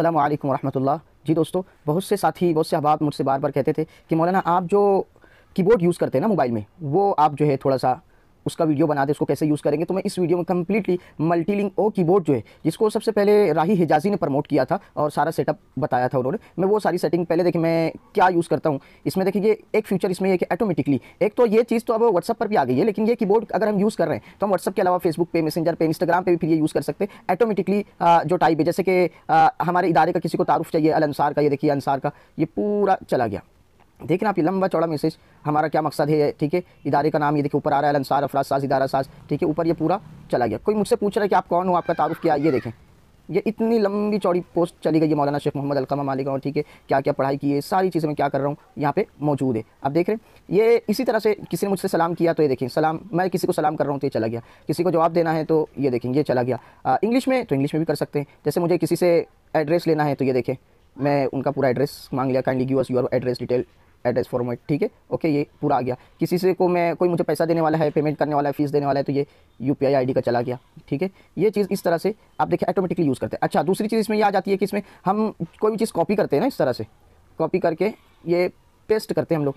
अल्लाम वरहमल्ला जी दोस्तों बहुत से साथी बहुत से अहबाब मुझसे बार बार कहते थे कि मौलाना आप जो कीबोर्ड यूज़ करते हैं ना मोबाइल में वो आप जो है थोड़ा सा उसका वीडियो बना दे उसको कैसे यूज़ करेंगे तो मैं इस वीडियो में कम्प्लीटली मल्टी ओ कीबोर्ड जो है जिसको सबसे पहले राही हिजाजी ने प्रमोट किया था और सारा सेटअप बताया था उन्होंने मैं वो सारी सेटिंग पहले देखिए मैं क्या यूज़ करता हूँ इसमें देखिए एक फ्यूचर इसमें कि ऑटोमेटिकली एक तो ये चीज़ तो अब व्हाट्सअप पर भी आ गई है लेकिन ये कीबोर्ड अगर हम यूज़ कर रहे हैं तो हम व्हाट्सअप के अलावा फेसबुक पे मैसेंजर पे इंस्टाग्राम पे भी फिर ये यूज़ कर सकते हैं ऑटोमेटिकली जो टाइप है जैसे कि हमारे इदारे का किसी को तारुफ चाहिए अल का ये देखिए अनसार का ये पूरा चला गया देख रहे आप ये लंबा चौड़ा मैसेज हमारा क्या मकसद है ठीक है इदारे का नाम ये देखिए ऊपर आ रहा है अनसार अफराज साज इदारा साज ठीक है ऊपर ये पूरा चला गया कोई मुझसे पूछ रहा है कि आप कौन हो आपका तारुफ क्या ये देखें ये इतनी लंबी चौड़ी पोस्ट चली गई है मौलाना शेख मोहम्मद अलकमा मालिक और ठीक है क्या क्या पढ़ाई की है सारी चीज़ें मैं क्या कर रहा हूँ यहाँ पे मौजूद है आप देख रहे हैं ये इसी तरह से किसी ने मुझसे सलाम किया तो ये देखें सलाम मैं किसी को सलाम कर रहा हूँ तो ये चला गया किसी को जवाब देना है तो ये देखें ये चला गया इंग्लिश में तो इंग्लिश में भी कर सकते हैं जैसे मुझे किसी से एड्रेस लेना है तो ये देखें मैं उनका पूरा एड्रेस मांग लिया kindly give us your address detail address format ठीक है ओके ये पूरा आ गया किसी से को मैं कोई मुझे पैसा देने वाला है पेमेंट करने वाला है फीस देने वाला है तो ये यू पी आई का चला गया ठीक है ये चीज़ इस तरह से आप देखिए ऑटोमेटिकली यूज़ करते हैं अच्छा दूसरी चीज़ इसमें यह आ जाती है कि इसमें हम कोई भी चीज़ कॉपी करते हैं ना इस तरह से कॉपी करके ये पेस्ट करते हैं हम लोग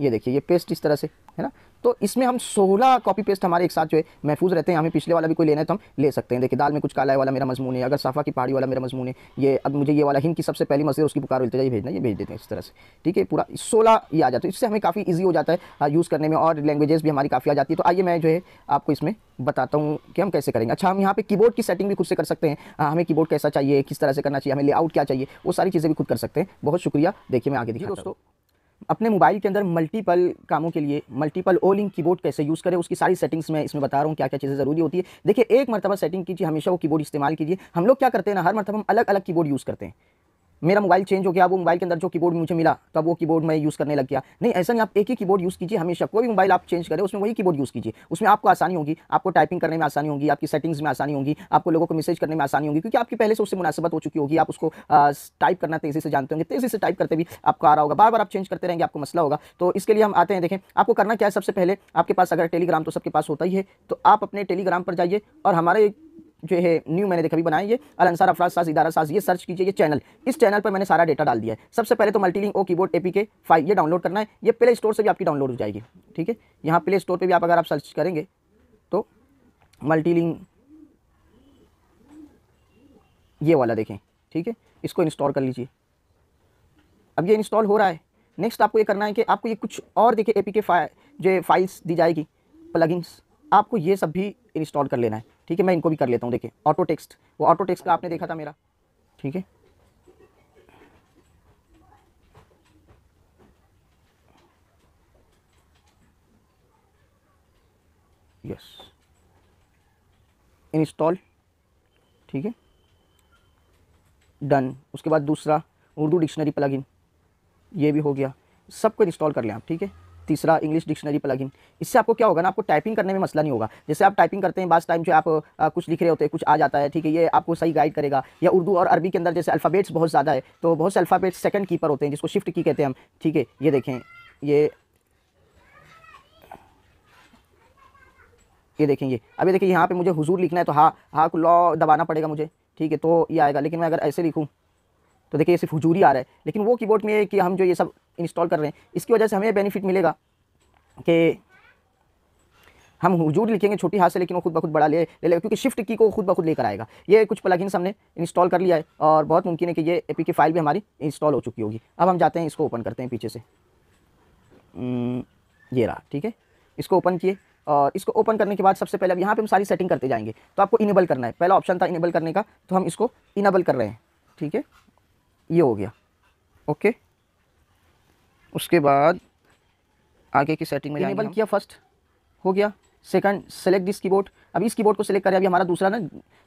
ये देखिए ये पेस्ट इस तरह से है ना तो इसमें हम 16 कॉपी पेस्ट हमारे एक साथ जो है महफूज रहते हैं हमें पिछले वाला भी कोई लेना है तो हम ले सकते हैं देखिए दाल में कुछ काला है वाला मेरा मजमून है अगर साफा की पहाड़ी वाला मेरा मजमून है ये अब मुझे ये वाला हिंद की सबसे पहली मस्जिद उसकी पुकार इल्तजा ये भेजना ये भेज देते हैं इस तरह से ठीक है पूरा सोलह ये आ जाता है इससे हमें काफ़ी ईजी हो जाता है यूज़ करने में और लैंग्वेजेस भी हमारी काफ़ी आ जाती है तो आइए मैं जो है आपको इसमें बताता हूँ कि हम कैसे करेंगे अच्छा हम यहाँ पे कीबोर्ड की सेटिंग भी खुद से कर सकते हैं हमें कीबोर्ड कैसा चाहिए किस तरह से करना चाहिए हमें लेआउट क्या चाहिए वो सारी चीज़ें भी खुद कर सकते हैं बहुत शुक्रिया देखिए मैं आगे देखिए दोस्तों अपने मोबाइल के अंदर मल्टीपल कामों के लिए मल्टीपल ओ लिंक कीबोर्ड कैसे यूज़ करें उसकी सारी सेटिंग्स मैं इसमें बता रहा हूँ क्या क्या चीज़ें ज़रूरी होती है देखिए एक मरतबा सेटिंग कीजिए हमेशा वो कीबोर्ड इस्तेमाल कीजिए हम लोग क्या करते हैं ना हर मरतबा हम अलग अलग कीबोर्ड यूज़ करते हैं मेरा मोबाइल चेंज हो गया वो मोबाइल के अंदर जो कीबोर्ड मुझे मिला तब वो कीबोर्ड मैं यूज़ करने लग गया नहीं ऐसा नहीं आप एक ही कीबोर्ड यूज़ कीजिए हमेशा कोई भी मोबाइल आप चेंज करें उसमें वही कीबोर्ड यूज़ कीजिए उसमें आपको आसानी होगी आपको टाइपिंग करने में आसानी होगी आपकी सेटिंग्स में आसानी होगी आपको लोगों को मैसेज करने में आसानी होगी क्योंकि आपकी पहले से उससे मुनासबत हो चुकी होगी आप उसको टाइप करना तेज़ी से जानते होंगे तेज़ी से टाइप करते भी आपको आ रहा होगा बार बार आप चेंज करते रहेंगे आपको मसला होगा तो इसके लिए हम आते हैं देखें आपको करना क्या है सबसे पहले आपके पास अगर टेलीग्राम तो सबके पास होता ही है तो आप अपने टेलीग्राम पर जाइए और हमारे जो है न्यू मैंने देखा भी बनाया ये अलसार अफराज साज इदारा साज ये सर्च कीजिए ये चैनल इस चैनल पर मैंने सारा डेटा डाल दिया है सबसे पहले तो ओ की O keyboard P K five ये डाउनलोड करना है ये प्ले स्टोर से भी आपकी डाउनलोड हो जाएगी ठीक है यहाँ प्ले स्टोर पर भी आप अगर आप सर्च करेंगे तो मल्टीलिंग ये वाला देखें ठीक है इसको इंस्टॉल कर लीजिए अब ये इंस्टॉल हो रहा है नेक्स्ट आपको ये करना है कि आपको ये कुछ और देखिए ए पी के फाइल जो फाइल्स दी जाएगी प्लगिंग्स आपको ये सब भी इंस्टॉल कर लेना है ठीक है मैं इनको भी कर लेता हूँ देखिए ऑटो टेक्स्ट वो ऑटो टेक्स्ट का आपने देखा था मेरा ठीक है यस इंस्टॉल ठीक है डन उसके बाद दूसरा उर्दू डिक्शनरी प्लगइन ये भी हो गया सबको इंस्टॉल कर लें आप ठीक है तीसरा इंग्लिश डिक्शनरी प्लगइन इससे आपको क्या होगा ना आपको टाइपिंग करने में मसला नहीं होगा जैसे आप टाइपिंग करते हैं बास टाइम जो आप आ, कुछ लिख रहे होते हैं कुछ आ जाता है ठीक है ये आपको सही गाइड करेगा या उर्दू और अरबी के अंदर जैसे अल्फ़ाबेट्स बहुत ज़्यादा है तो बहुत से अल्फ़ाबेट्स सेकंड की होते हैं जिसको शिफ्ट की कहते हैं हम ठीक है ये देखें ये ये देखेंगे अभी देखिए यहाँ पर मुझे हुजूर लिखना है तो हाँ हाँ को लॉ दबाना पड़ेगा मुझे ठीक है तो ये आएगा लेकिन मैं अगर ऐसे लिखूँ तो देखिए ये सिर्फ हजूरी आ रहा है लेकिन वो कीबोर्ड में कि हम जो ये सब इंस्टॉल कर रहे हैं इसकी वजह से हमें बेनिफिट मिलेगा कि हम हुजूर लिखेंगे छोटी हाथ से लेकिन वो खुद बखुद बड़ा ले ले लेगा क्योंकि शिफ्ट की को खुद बखुद लेकर आएगा ये कुछ प्लगइन्स हमने इंस्टॉल कर लिया है और बहुत मुमकिन है कि ये ए की फाइल भी हमारी इंस्टॉल हो चुकी होगी अब हम जाते हैं इसको ओपन करते हैं पीछे से हम्म, ये रहा ठीक है इसको ओपन किए और इसको ओपन करने के बाद सबसे पहले अब यहाँ पे हम सारी सेटिंग करते जाएंगे तो आपको इनेबल करना है पहला ऑप्शन था इनेबल करने का तो हम इसको इनेबल कर रहे हैं ठीक है ये हो गया ओके उसके बाद आगे की सेटिंग में इनेबल किया फर्स्ट हो गया सेकंड सेलेक्ट दिस कीबोर्ड अब इस कीबोर्ड को सेलेक्ट करें अभी हमारा दूसरा ना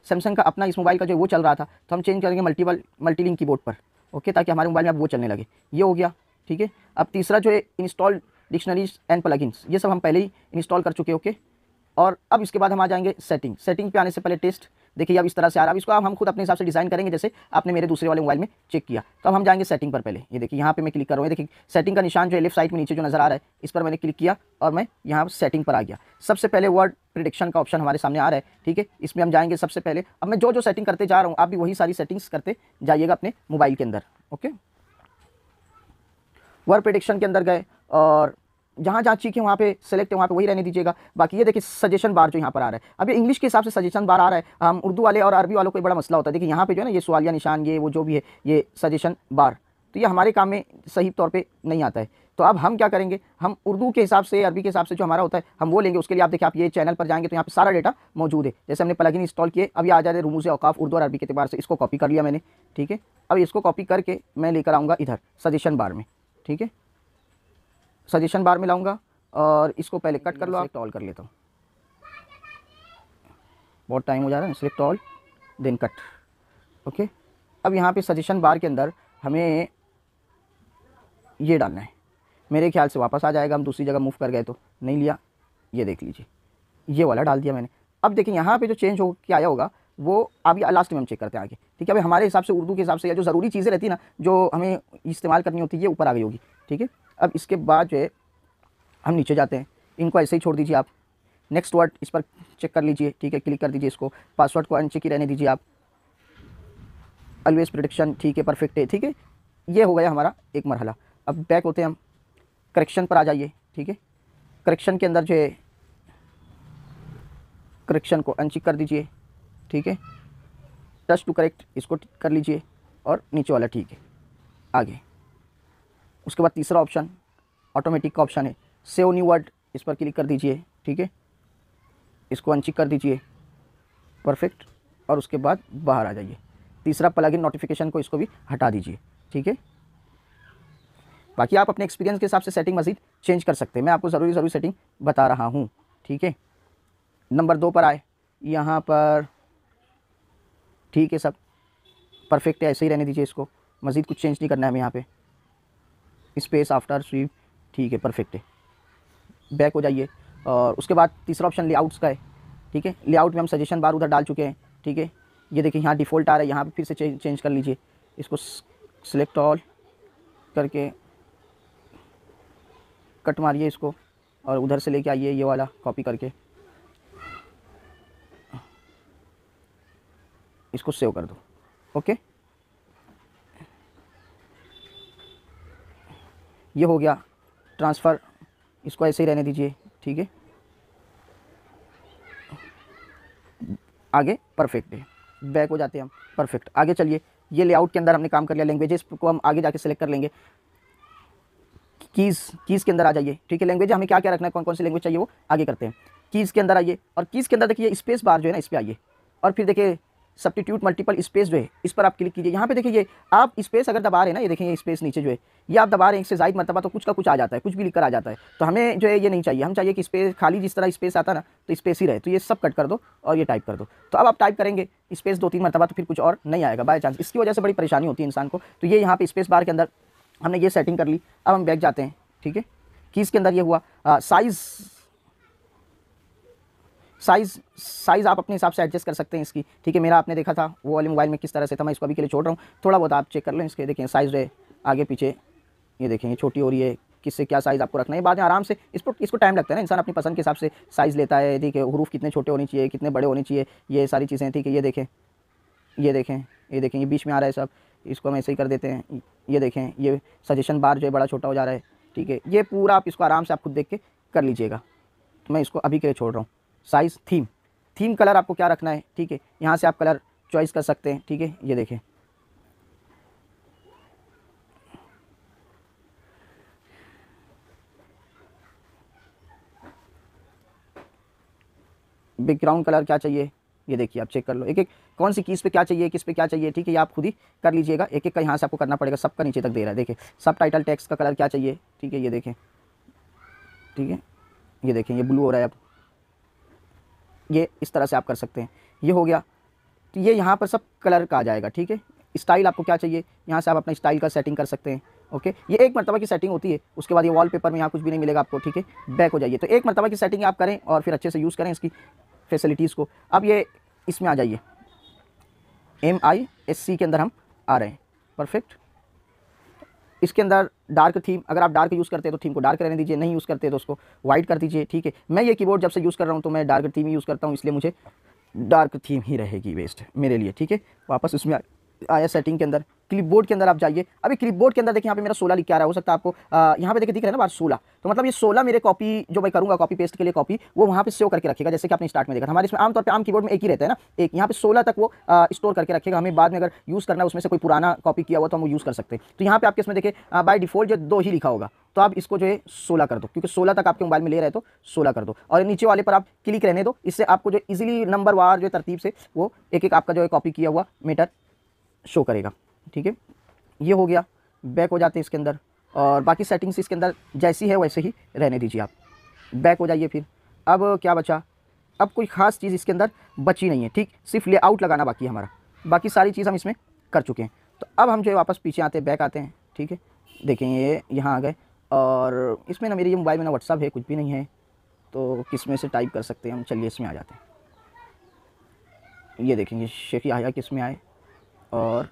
सैमसंग का अपना इस मोबाइल का जो वो चल रहा था तो हम चेंज करेंगे मल्टीपल मल्टी लिंक बोर्ड पर ओके ताकि हमारे मोबाइल में अब वो चलने लगे ये हो गया ठीक है अब तीसरा जो है इंस्टॉल डिक्शनरीज एंड प्लगइन्स ये सब हम पहले ही इंस्टॉल कर चुके ओके और अब इसके बाद हम आ जाएंगे सेटिंग सेटिंग पे आने से पहले टेस्ट देखिए अब इस तरह से आ रहा है इसको अब हम खुद अपने हिसाब से डिज़ाइन करेंगे जैसे आपने मेरे दूसरे वाले मोबाइल में चेक किया तो अब हम जाएंगे सेटिंग पर पहले ये देखिए यहाँ पे मैं क्लिक कर रहा हूँ देखिए सेटिंग का निशान जो लेफ्ट साइड में नीचे जो नज़र आ रहा है इस पर मैंने क्लिक किया और मैं यहाँ सेटिंग पर आ गया सबसे पहले वर्ड प्रिडिक्शन का ऑप्शन हमारे सामने आ रहा है ठीक है इसमें हम जाएंगे सबसे पहले अब मैं जो जो सेटिंग करते जा रहा हूँ आप भी वही सारी सेटिंग्स करते जाइएगा अपने मोबाइल के अंदर ओके वर्ड प्रिडिक्शन के अंदर गए और जहाँ जहाँ चीखें है वहाँ पे सेलेक्ट है वहाँ पे वही रहने दीजिएगा बाकी ये देखिए सजेशन बार जो यहाँ पर आ रहा है अब ये इंग्लिश के हिसाब से सजेशन बार आ रहा है हम उर्दू वाले और अरबी वालों को बड़ा मसला होता है देखिए यहाँ पे जो है ना ये सवालिया निशान ये वो जो भी है ये सजेशन बार तो ये हमारे काम में सही तौर पर नहीं आता है तो अब हम क्या करेंगे हम उर्दू के हिसाब से अरबी के हिसाब से जो हमारा होता है हम वो लेंगे उसके लिए आप देखिए आप ये चैनल पर जाएंगे तो यहाँ पर सारा डेटा मौजूद है जैसे हमने प्लगिन इंस्टॉल किए अब आ जा रहे रूमूज अवकाफ उर्दू और अरबी के अतबार से इसको कॉपी कर लिया मैंने ठीक है अब इसको कॉपी करके मैं लेकर आऊँगा इधर सजेशन बार में ठीक है सजेशन बार में लाऊंगा और इसको पहले कट कर लो आप टॉल कर लेता हूँ बहुत टाइम हो जा रहा है select all then cut okay अब यहाँ पे सजेशन बार के अंदर हमें ये डालना है मेरे ख्याल से वापस आ जाएगा हम दूसरी जगह मूव कर गए तो नहीं लिया ये देख लीजिए ये वाला डाल दिया मैंने अब देखिए यहाँ पे जो चेंज हो क्या आया होगा वो अभी लास्ट में हम चेक करते हैं आगे ठीक है अभी हमारे हिसाब से उर्दू के हिसाब से या जो ज़रूरी चीज़ें रहती ना जो हमें इस्तेमाल करनी होती है ये ऊपर आ गई होगी ठीक है अब इसके बाद जो है हम नीचे जाते हैं इनको ऐसे ही छोड़ दीजिए आप नेक्स्ट वर्ड इस पर चेक कर लीजिए ठीक है क्लिक कर दीजिए इसको पासवर्ड को अनचेक ही रहने दीजिए आप अलवेज प्रोडिक्शन ठीक है परफेक्ट है ठीक है ये हो गया हमारा एक मरहला अब बैक होते हैं हम करेक्शन पर आ जाइए ठीक है करेक्शन के अंदर जो है करेक्शन को अनचेक कर दीजिए ठीक है टच टू करेक्ट इसको कर लीजिए और नीचे वाला ठीक है आगे उसके बाद तीसरा ऑप्शन ऑटोमेटिक का ऑप्शन है सेव न्यू वर्ड इस पर क्लिक कर दीजिए ठीक है इसको अनचिक कर दीजिए परफेक्ट और उसके बाद बाहर आ जाइए तीसरा प्लगइन नोटिफिकेशन को इसको भी हटा दीजिए ठीक है बाकी आप अपने एक्सपीरियंस के हिसाब से सेटिंग मजीद चेंज कर सकते हैं मैं आपको ज़रूरी ज़रूरी सेटिंग बता रहा हूँ ठीक है नंबर दो पर आए यहाँ पर ठीक है सब परफेक्ट है ऐसे ही रहने दीजिए इसको मज़ीद कुछ चेंज नहीं करना है हमें यहाँ पे स्पेस आफ्टर स्वीप ठीक है परफेक्ट है बैक हो जाइए और उसके बाद तीसरा ऑप्शन लेआउट्स का है ठीक है लेआउट में हम सजेशन बार उधर डाल चुके हैं ठीक है ये देखिए यहाँ डिफ़ॉल्ट आ रहा है यहाँ पर फिर से चेंज चेंज कर लीजिए इसको सिलेक्ट ऑल करके कट मारिए इसको और उधर से लेके आइए ये वाला कॉपी करके इसको सेव कर दो ओके ये हो गया ट्रांसफ़र इसको ऐसे ही रहने दीजिए ठीक है आगे परफेक्ट है बैक हो जाते हैं हम परफेक्ट आगे चलिए ये लेआउट के अंदर हमने काम कर लिया लैंग्वेजेस को हम आगे जाके सेलेक्ट कर लेंगे कीज़ कीज़ के अंदर आ जाइए ठीक है लैंग्वेज हमें क्या क्या रखना है कौन कौन सी लैंग्वेज चाहिए वो आगे करते हैं कीज़ के अंदर आइए और कीज़ के अंदर देखिए स्पेस बार जो है ना इस पर आइए और फिर देखिए सब्टीट्यूट मल्टीपल स्पेस जो है इस पर आप क्लिक कीजिए यहाँ पे देखिए आप स्पेस अगर दबा रहे हैं ना ये देखें ये स्पेस नीचे जो है ये आप दबा रहे हैं एक से जायद मरतबा तो कुछ का कुछ आ जाता है कुछ भी लिख कर आ जाता है तो हमें जो है ये नहीं चाहिए हम चाहिए कि स्पेस खाली जिस तरह स्पेस आता ना तो स्पेस ही रहे तो ये सब कट कर दो और ये टाइप कर दो तो अब आप टाइप करेंगे स्पेस दो तीन मरतबा तो फिर कुछ और नहीं आएगा बाई चांस इसकी वजह से बड़ी परेशानी होती है इंसान को तो ये यहाँ पर स्पेस बार के अंदर हमने ये सेटिंग कर ली अब हम बैग जाते हैं ठीक है कीज़ के अंदर ये हुआ साइज़ साइज़ साइज़ आप अपने हिसाब से एडजस्ट कर सकते हैं इसकी ठीक है मेरा आपने देखा था वो वाले मोबाइल में किस तरह से था मैं इसको अभी के लिए छोड़ रहा हूँ थोड़ा बहुत आप चेक कर लें इसके देखें साइज़ है आगे पीछे ये देखें ये छोटी हो रही है किससे क्या साइज़ आपको रखना है बाद में आराम से इस पर इसको टाइम लगता है ना इंसान अपनी पसंद के हिसाब से साइज़ लेता है ठीक है हरूफ कितने छोटे होने चाहिए कितने बड़े होने चाहिए ये सारी चीज़ें ठीक है ये देखें ये देखें ये देखें ये बीच में आ रहा है सब इसको हम ऐसे ही कर देते हैं ये देखें ये सजेशन बार जो है बड़ा छोटा हो जा रहा है ठीक है ये पूरा आप इसको आराम से आप खुद देख के कर लीजिएगा तो मैं इसको अभी के लिए छोड़ रहा हूँ साइज़ थीम थीम कलर आपको क्या रखना है ठीक है यहाँ से आप कलर चॉइस कर सकते हैं ठीक है ये देखें बैकग्राउंड कलर क्या चाहिए ये देखिए आप चेक कर लो एक एक कौन सी किस पे क्या चाहिए किस पे क्या चाहिए ठीक है ये आप खुद ही कर लीजिएगा एक एक का यहाँ से आपको करना पड़ेगा सबका नीचे तक दे रहा है देखिए सब टाइटल टेक्स का कलर क्या चाहिए ठीक है ये देखें ठीक है ये देखें ये ब्लू हो रहा है आप ये इस तरह से आप कर सकते हैं ये हो गया तो ये यहाँ पर सब कलर का आ जाएगा ठीक है स्टाइल आपको क्या चाहिए यहाँ से आप अपना स्टाइल का सेटिंग कर सकते हैं ओके ये एक मरतबा की सेटिंग होती है उसके बाद ये वॉलपेपर में यहाँ कुछ भी नहीं मिलेगा आपको ठीक है बैक हो जाइए तो एक मरतबा की सेटिंग आप करें और फिर अच्छे से यूज़ करें इसकी फैसिलिटीज़ को अब ये इसमें आ जाइए एम आई एस सी के अंदर हम आ रहे हैं परफेक्ट इसके अंदर डार्क थीम अगर आप डार्क यूज़ करते हैं तो थीम को डार्क रहने दीजिए नहीं यूज़ करते तो उसको वाइट कर दीजिए ठीक है मैं ये कीबोर्ड जब से यूज़ कर रहा हूँ तो मैं डार्क थीम ही यूज़ करता हूँ इसलिए मुझे डार्क थीम ही रहेगी वेस्ट मेरे लिए ठीक है वापस उसमें आया सेटिंग के अंदर क्लिपबोर्ड के अंदर आप जाइए अभी क्लिपबोर्ड के अंदर देखिए यहाँ पे मेरा सोलह लिख के आ रहा है हो सकता है आपको यहाँ पे देखिए दिख रहा है ना बार सोलह तो मतलब ये सोलह मेरे कॉपी जो मैं करूँगा कॉपी पेस्ट के लिए कॉपी वो वहाँ पे सेव करके रखेगा जैसे कि आपने स्टार्ट में देखा हमारे इसमें आमतौर पर आम कीबोर्ड में एक ही रहता है ना एक यहाँ पे सोलह तक वो स्टोर करके रखेगा हमें बाद में अगर यूज़ करना है उसमें से कोई पुराना कॉपी किया हुआ तो हम वो यूज़ कर सकते हैं तो यहाँ पर आपके इसमें देखिए बाई डिफॉल्ट जो दो ही लिखा होगा तो आप इसको जो है सोलह कर दो क्योंकि सोलह तक आपके मोबाइल में ले रहे तो सोलह कर दो और नीचे वाले पर आप क्लिक रहने दो इससे आपको जो इजीली नंबर वार जो तरतीब से वो एक एक आपका जो है कॉपी किया हुआ मीटर शो करेगा ठीक है ये हो गया बैक हो जाते हैं इसके अंदर और बाकी सेटिंग्स इसके अंदर जैसी है वैसे ही रहने दीजिए आप बैक हो जाइए फिर अब क्या बचा अब कोई ख़ास चीज़ इसके अंदर बची नहीं है ठीक सिर्फ लेआउट लगाना बाकी है हमारा बाकी सारी चीज़ हम इसमें कर चुके हैं तो अब हम जो है वापस पीछे आते हैं बैक आते हैं ठीक है देखें ये यहाँ आ गए और इसमें ना मेरे ये मोबाइल में ना व्हाट्सअप है कुछ भी नहीं है तो किस में से टाइप कर सकते हैं हम चलिए इसमें आ जाते हैं ये देखेंगे शेख आया किस में आए और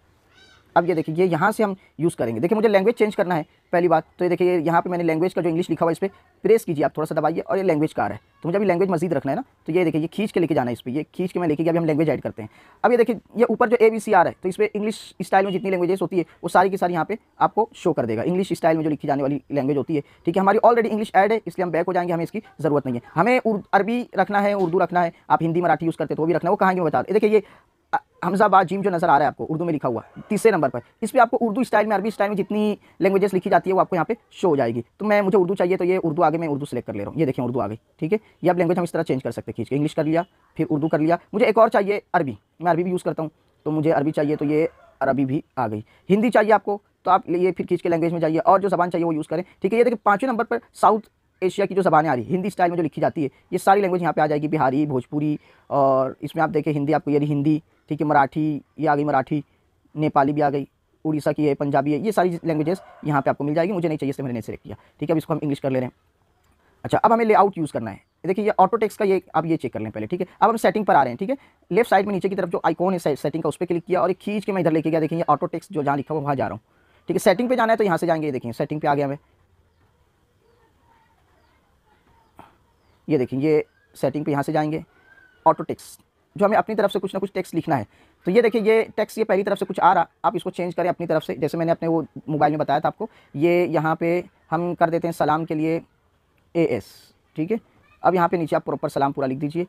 अब ये देखिए यहाँ से हम यूज़ करेंगे देखिए मुझे लैंग्वेज चेंज करना है पहली बात तो ये देखिए यहाँ पे मैंने लैंग्वेज का जो इंग्लिश लिखा हुआ है इस पर प्रेस कीजिए आप थोड़ा सा दबाइए और ये लैंग्वेज का आ रहा है तो मुझे अभी लैंग्वेज मजीद रखना है ना तो ये देखिए ये खींच के लेके जाना है इस पर ये खींच के मैं लेके अभी हम लैंग्वेज ऐड करते हैं अब ये देखिए ये ऊपर जो ए बी सी आ रहा है तो इस पर इंग्लिश स्टाइल में जितनी लैंग्वेजेस होती है वो सारी की सारी यहाँ पे आपको शो कर देगा इंग्लिश स्टाइल में जो लिखी जाने वाली लैंग्वेज होती है ठीक है हमारी ऑलरेडी इंग्लिश एड है इसलिए हम बैक हो जाएंगे हमें इसकी जरूरत नहीं है हमें अरबी रखना है उर्दू रखना है आप हिंदी मराठी यूज़ करते तो वो भी रखना है वो कहाँ मैं बता देखिए ये हमजा जिम जो नज़र आ रहा है आपको उर्दू में लिखा हुआ तीसरे नंबर पर इस पर आपको उर्दू स्टाइल में अरबी स्टाइल में जितनी लैंग्वेजेस लिखी जाती है वो आपको यहाँ पे शो हो जाएगी तो मैं मुझे उर्दू चाहिए तो ये उर्दू आगे मैं उर्दू सेलेक्ट कर ले रहा हूँ ये देखें उर्दू आ गई ठीक है ये आप लैंग्वेज हम इस तरह चेंज कर सकते हैं खींच के इंग्लिश कर लिया फिर उर्दू कर लिया मुझे एक और चाहिए अरबी मैं अरबी भी यूज़ करता हूँ तो मुझे अरबी चाहिए तो ये अरबी भी आ गई हिंदी चाहिए आपको तो आप ये फिर खींच के लैंग्वेज में जाइए और जो जबान चाहिए वो यूज़ करें ठीक है ये देखिए पाँचवें नंबर पर साउथ एशिया की जो जबानें आ रही है हिंदी स्टाइल में जो लिखी जाती है ये सारी लैंग्वेज यहाँ पे आ जाएगी बिहारी भोजपुरी और इसमें आप देखें हिंदी आपको ये हिंदी ठीक है मराठी ये आ गई मराठी नेपाली भी आ गई उड़ीसा की है पंजाबी है ये सारी लैंग्वेजेस यहाँ पे आपको मिल जाएगी मुझे नहीं चाहिए इससे मैंने सेलेक्ट किया ठीक है अब इसको हम इंग्लिश कर ले रहे हैं अच्छा अब हमें लेआउट यूज़ करना है देखिए ये ऑटो टेक्स का ये आप ये चेक कर लें पहले ठीक है अब हम सेटिंग पर आ रहे हैं ठीक है लेफ्ट साइड में नीचे की तरफ जो आइकॉन है सेटिंग का उस पर क्लिक किया और एक खींच के मैं इधर लेके गया देखिए ऑटो टेक्स जो जहाँ लिखा हुआ वहाँ जा रहा हूँ ठीक है सेटिंग पर जाना है तो यहाँ से जाएंगे देखिए सेटिंग पर आ गया मैं ये देखिए ये सेटिंग पर यहाँ से जाएंगे ऑटो टेक्स जो हमें अपनी तरफ से कुछ ना कुछ टेक्स्ट लिखना है तो ये देखिए ये टेक्स्ट ये पहली तरफ से कुछ आ रहा आप इसको चेंज करें अपनी तरफ से जैसे मैंने अपने वो मोबाइल में बताया था आपको ये यहाँ पे हम कर देते हैं सलाम के लिए ए एस ठीक है अब यहाँ पे नीचे आप प्रॉपर सलाम पूरा लिख दीजिए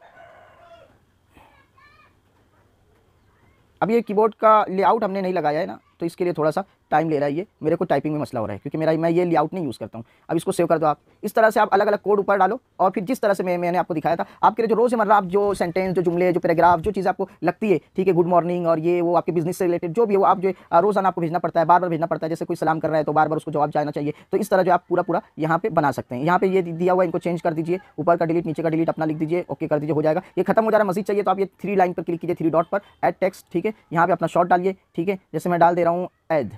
अब ये कीबोर्ड का लेआउट हमने नहीं लगाया है ना तो इसके लिए थोड़ा सा टाइम ले रहा है ये मेरे को टाइपिंग में मसला हो रहा है क्योंकि मेरा मैं ये लेआउट नहीं यूज़ करता हूँ अब इसको सेव कर दो आप इस तरह से आप अलग अलग कोड ऊपर डालो और फिर जिस तरह से मैं मैंने आपको दिखाया था आपके जो रोज़मर्रा आप जो सेंटेंस जो जुमले जो पैराग्राफ जो चीज़ आपको लगती है ठीक है गुड मॉर्निंग और ये वो आपके बिजनेस से रिलेटेड जो भी वो आप जो रोज़ाना आपको भेजना पड़ता है बार बार भेजना पड़ता है जैसे कोई सलाम कर रहा है तो बार बार उसको जवाब जाना चाहिए तो इस तरह जो आप पूरा पूरा यहाँ पे बना सकते हैं यहाँ पे ये दिया हुआ इनको चेंज कर दीजिए ऊपर का डिलीट नीचे का डिलीट अपना लिख दीजिए ओके कर दीजिए हो जाएगा ये खत्म हो जा रहा है मजीद चाहिए तो आप ये थ्री लाइन पर क्लिक कीजिए थ्री डॉट पर एट टेक्स ठीक है यहाँ पे अपना शॉट डालिए ठीक है जैसे मैं डाल दे रहा हूँ हूँ एद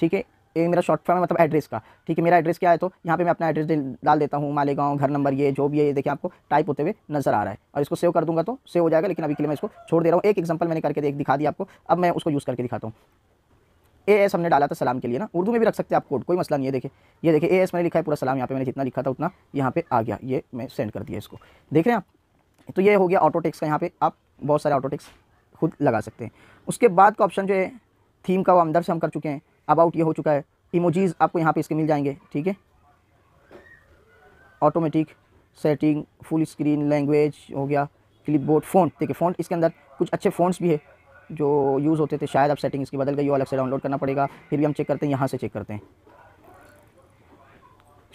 ठीक है ये मेरा शॉर्ट फॉर्म है मतलब एड्रेस का ठीक है मेरा एड्रेस क्या है तो यहाँ पे मैं अपना एड्रेस डाल देता हूँ मालेगांव घर नंबर ये जो भी है ये देखिए आपको टाइप होते हुए नजर आ रहा है और इसको सेव कर दूंगा तो सेव हो जाएगा लेकिन अभी के लिए मैं इसको छोड़ दे रहा हूँ एक एग्जाम्पल मैंने करके देख दिखा दिया आपको अब मैं उसको यूज़ करके दिखाता हूँ ए एस हमने डाला था सलाम के लिए ना उर्दू में भी रख सकते हैं आप कोड कोई मसला नहीं है देखिए ये देखिए ए एस मैंने लिखा है पूरा सलाम यहाँ पे मैंने जितना लिखा था उतना यहाँ पे आ गया ये मैं सेंड कर दिया इसको देख रहे हैं आप तो ये हो गया ऑटोटेक्स का यहाँ पे आप बहुत सारे ऑटोटेक्स खुद लगा सकते हैं उसके बाद का ऑप्शन जो है थीम का वो अंदर से हम कर चुके हैं अबाउट ये हो चुका है इमोजीज़ आपको यहाँ पे इसके मिल जाएंगे ठीक है automatic setting full screen language हो गया क्लिप बोर्ड फ़ोन देखिए फ़ोन इसके अंदर कुछ अच्छे फ़ोन्स भी है जो यूज़ होते थे शायद अब सेटिंग इसकी बदल गई हो अलग से डाउनलोड करना पड़ेगा फिर भी हम चेक करते हैं यहाँ से चेक करते हैं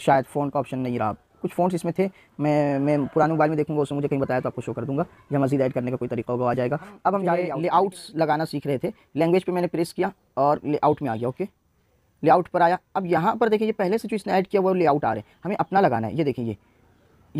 शायद फ़ोन का ऑप्शन नहीं रहा कुछ फोन इसमें थे मैं मैं पुराने मोबाइल में देखूँगा उसमें मुझे कहीं बताया तो आपको शो कर दूँगा या मजीद ऐड करने का कोई तरीका होगा आ जाएगा अब हम जा रहे ले आउट्स लगाना सीख रहे थे लैंग्वेज पर मैंने प्रेस किया और ले आउट में आ गया ओके लेआउट पर आया अब यहाँ पर देखिए पहले से जो इसने ऐड किया वो लेआउट आ रहे हैं हमें अपना लगाना है ये देखिए ये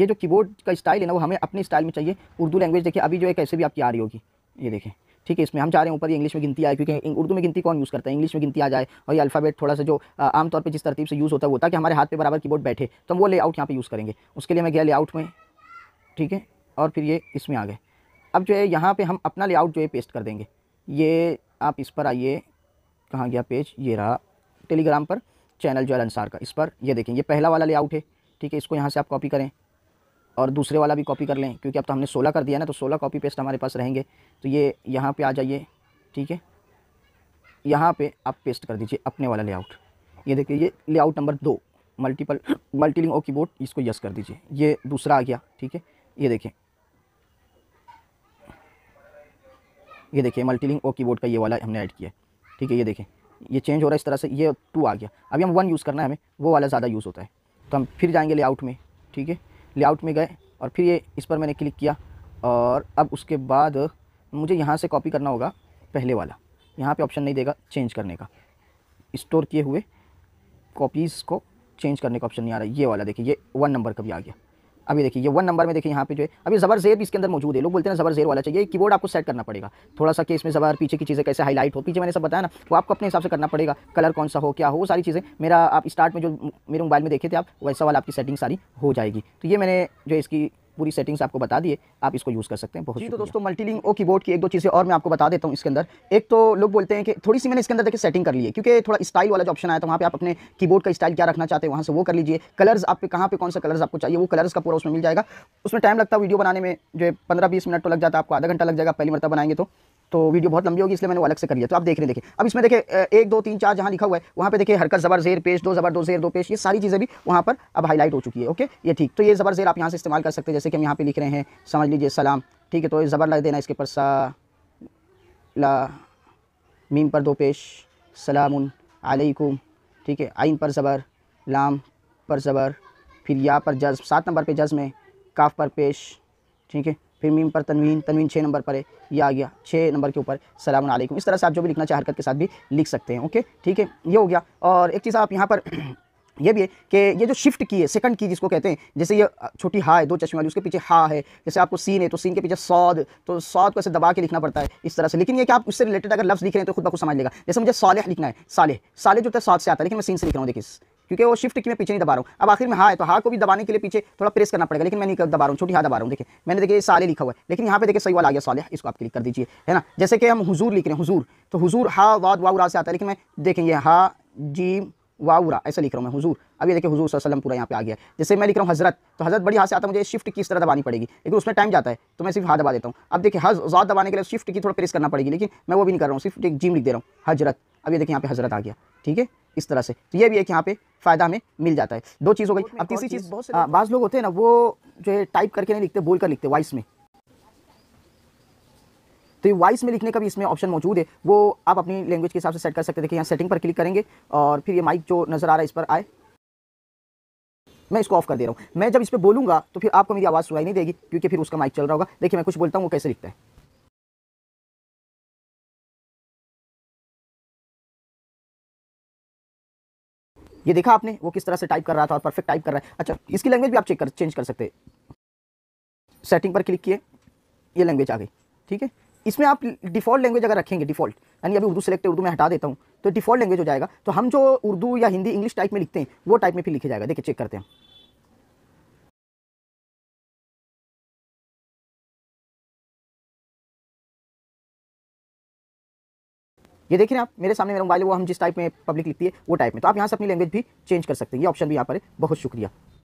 ये जो कीबोर्ड का स्टाइल है ना वो हमें अपने स्टाइल में चाहिए उर्दू लैंग्वेज देखिए अभी जो है कैसे भी आपकी आ रही होगी ये देखें ठीक है इसमें हम चाह रहे हैं ऊपर इंग्लिश में गिनती आए क्योंकि उर्दू में गिनती कौन यूज़ करता है इंग्लिश में गिनती आ जाए और ये अल्फ़ाबेट थोड़ा सा जो आमतौर पर जिस तरतीब से यूज़ होता है वो ताकि हमारे हाथ पर बराबर कीबोर्ड बैठे तो हम वो लेआउट यहाँ पर यूज़ करेंगे उसके लिए मैं गया लेआउट में ठीक है और फिर ये इसमें आ गए अब जो है यहाँ पर हम अपना लेआउट जो है पेस्ट कर देंगे ये आप इस पर आइए कहाँ गया पेज ये रहा टेलीग्राम पर चैनल जो अनसार का इस पर ये देखें ये पहला वाला लेआउट है ठीक है इसको यहाँ से आप कॉपी करें और दूसरे वाला भी कॉपी कर लें क्योंकि अब तो हमने सोलह कर दिया ना तो सोलह कॉपी पेस्ट हमारे पास रहेंगे तो ये यहाँ पे आ जाइए ठीक है यहाँ पे आप पेस्ट कर दीजिए अपने वाला लेआउट ये देखिए ये लेआउट नंबर दो multiple Multiling O keyboard इसको यस कर दीजिए ये दूसरा आ गया ठीक है ये देखें ये देखिए मल्टीलिंग ओ बोर्ड का ये वाला हमने ऐड किया है ठीक है ये देखें ये चेंज हो रहा है इस तरह से ये टू आ गया अभी हम वन यूज़ करना है हमें वो वाला ज़्यादा यूज़ होता है तो हम फिर जाएंगे लेआउट में ठीक है लेआउट में गए और फिर ये इस पर मैंने क्लिक किया और अब उसके बाद मुझे यहाँ से कॉपी करना होगा पहले वाला यहाँ पे ऑप्शन नहीं देगा चेंज करने का स्टोर किए हुए कॉपीज़ को चेंज करने का ऑप्शन नहीं आ रहा ये वाला देखिए ये वन नंबर का भी आ गया अभी देखिए ये वन नंबर में देखिए यहाँ पे जो है अभी ज़बर जेर भी इसके अंदर मौजूद है लोग बोलते हैं ज़बर जेर वाला चाहिए कीबोर्ड आपको सेट करना पड़ेगा थोड़ा सा कि इसमें ज़बर पीछे की चीज़ें कैसे हाईलाइट हो पीछे मैंने सब बताया ना वो आपको अपने हिसाब से करना पड़ेगा कलर कौन सा हो क्या हो वो सारी चीज़ें मेरा आप स्टार्ट में जो मेरे मोबाइल में देखे थे आप वैसा वाला आपकी सेटिंग सारी हो जाएगी तो ये मैंने जो इसकी पूरी सेटिंग्स आपको बता दिए आप इसको यूज़ कर सकते हैं बहुत जी तो दोस्तों मल्टीलिंग ओ बोर्ड की एक दो चीज़ें और मैं आपको बता देता हूँ इसके अंदर एक तो लोग बोलते हैं कि थोड़ी सी मैंने इसके अंदर देखिए सेटिंग कर ली है क्योंकि थोड़ा स्टाइल वाला जो ऑप्शन आया तो वहाँ पे आप अपने कीबोर्ड का स्टाइल क्या रखना चाहते हैं वहाँ से वो कर लीजिए कलर्स आप कहाँ पर कौन सा कलर्स आपको चाहिए वो कलर्स का पूरा उसमें मिल जाएगा उसमें टाइम लगता है वीडियो बनाने में जो है पंद्रह बीस मिनट तो लग जाता है आपको आधा घंटा लग जाएगा पहली मरता बनाएंगे तो तो वीडियो बहुत लंबी होगी इसलिए मैंने वो अलग से कर लिया तो आप देख रहे देखिए अब इसमें देखिए एक दो तीन चार जहाँ लिखा हुआ है वहाँ पे देखिए हरकत जबर जेर पेश दो जबर दो जेर दो पेश ये सारी चीज़ें भी वहाँ पर अब हाईलाइट हो चुकी है ओके ये ठीक तो ये जबर जेर आप यहाँ से इस्तेमाल कर सकते हैं जैसे कि हम यहाँ पर लिख रहे हैं समझ लीजिए सलाम ठीक है तो ये ज़बर लग देना इसके पर सा ला मीम पर दो पेश सलाम अलैकुम ठीक है आइन पर ज़बर लाम पर ज़बर फिर या पर जज्ब सात नंबर पर जज्म काफ पर पेश ठीक है फिर मीम पर तनवीन तनवीन छः नंबर पर है ये आ गया छः नंबर के ऊपर सलामकुम इस तरह से आप जो भी लिखना चाहे हरकत के साथ भी लिख सकते हैं ओके ठीक है ये हो गया और एक चीज़ आप यहाँ पर ये भी है कि ये जो शिफ्ट की है सेकंड की जिसको कहते हैं जैसे ये छोटी हा है दो चश्मे वाली उसके पीछे हा है जैसे आपको सीन है तो सीन के पीछे सौद तो सौद को ऐसे दबा के लिखना पड़ता है इस तरह से लेकिन ये कि आप उससे रिलेटेड अगर लफ्ज़ लिख रहे हैं तो खुद बखुद समझ लेगा जैसे मुझे सालेह लिखना है साले साले जो है सौद से आता है लेकिन मैं सीन से लिख रहा हूँ देखिए क्योंकि वो शिफ्ट की मैं पीछे नहीं दबा रहा हूँ अब आखिर में हाँ है तो हाँ को भी दबाने के लिए पीछे थोड़ा प्रेस करना पड़ेगा लेकिन मैं नहीं दबा रहा हूँ छोटी हाँ दबा रहा हूँ देखिए मैंने देखिए साले लिखा हुआ है लेकिन यहाँ पे देखिए सही वाला आ गया साले इसको आप क्लिक कर दीजिए है ना जैसे कि हम हुजूर लिख रहे हैं हुजूर तो हुजूर हा वाद वाउरा से आता है लेकिन मैं देखेंगे हा जी वाऊरा ऐसा लिख रहा हूँ मैं हुजूर अभी देखिए हुजूर वसल्लम पूरा यहाँ पे आ गया जैसे मैं लिख रहा हूँ हजरत तो हजरत बड़ी हाथ से आता है मुझे शिफ्ट किस तरह दबानी पड़ेगी लेकिन उसमें टाइम जाता है तो मैं सिर्फ हाथ दबा देता हूँ अब देखिए हज दबाने के लिए शिफ्ट की थोड़ा प्रेस करना पड़ेगी लेकिन मैं वो भी नहीं कर रहा हूँ सिर्फ एक जिम लिख दे रहा हूँ हजरत अब ये देखिए यहाँ पे हजरत आ गया ठीक है इस तरह से तो ये भी एक यहाँ पे फ़ायदा हमें मिल जाता है दो चीज़ हो गई अब तीसरी चीज़ बहुत हाँ, बाज़ लोग होते हैं ना वो जो है टाइप करके नहीं लिखते बोल कर लिखते वॉइस में तो वॉइस में लिखने का भी इसमें ऑप्शन मौजूद है वो आप अपनी लैंग्वेज के हिसाब से सेट कर सकते हैं देखिए यहाँ सेटिंग पर क्लिक करेंगे और फिर ये माइक जो नज़र आ रहा है इस पर आए मैं इसको ऑफ कर दे रहा हूँ मैं जब इस पर बोलूँगा तो फिर आपको मेरी आवाज़ सुनाई नहीं देगी क्योंकि फिर उसका माइक चल रहा होगा देखिए मैं कुछ बोलता हूँ वो कैसे लिखता है ये देखा आपने वो किस तरह से टाइप कर रहा था और परफेक्ट टाइप कर रहा है अच्छा इसकी लैंग्वेज भी आप चेक कर चेंज कर सकते हैं सेटिंग पर क्लिक किए ये लैंग्वेज आ गई ठीक है इसमें आप डिफ़ॉल्ट लैंग्वेज अगर रखेंगे डिफ़ॉल्ट यानी अभी उर्दू सेलेक्ट उर्दू में हटा देता हूँ तो डिफ़ॉल्ट लैंग्वेज हो जाएगा तो हम जो उर्दू या हिंदी इंग्लिश टाइप में लिखते हैं वो टाइप में फिर लिखे जाएगा देखिए चेक करते हैं ये देख रहे हैं आप मेरे सामने मेरा मोबाइल वो हम जिस टाइप में पब्लिक लिखती है वो टाइप में तो आप यहाँ से अपनी लैंग्वेज भी चेंज कर सकते हैं ये ऑप्शन भी यहाँ पर है बहुत शुक्रिया